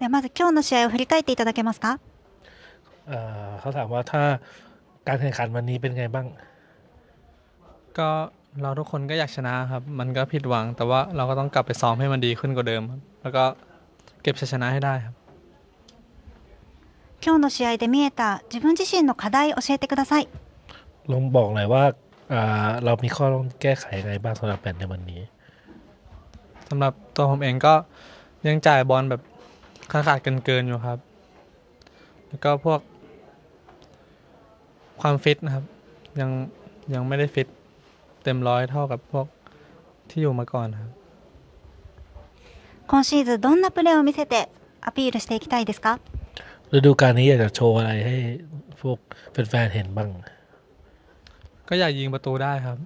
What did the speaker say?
ではまず今日の試合を振り返っていただけますかเขาถามว่าถ้าการแข่งขันวันนี้เป็นไงบ้างก็เราทุกคนก็อยากชนะครับ มันก็ผิดหวัง แต่ว่าเราก็ต้องกลับไปซ้อมให้มันดีขึ้นกว่าเดิม แล้วก็เก็บชัยชนะให้ได้ครับ今日の試合で見えた自分自身の課題教えてくださいลองบอกหน่อยว่าเรามีข้อต้องแก้ไขอะไรบ้างสำหรับแผนในวันนี้สำหรับตัวผมเองก็ยังจ่ายบอลแบบขาดขาดเกินเกินอยู่ครับ แล้วก็พวกความฟิตนะครับยังยังไม่ได้ฟิตเต็มร้อยเท่ากับพวกที่อยู่มาก่อนครับ今シーズンどんなプレーを見せてアピールしていきたいですかฤดูกาลนี้อยากจะโชว์อะไรให้พวกแฟนๆเห็นบ้าง ก็อยากยิงประตูได้ครับ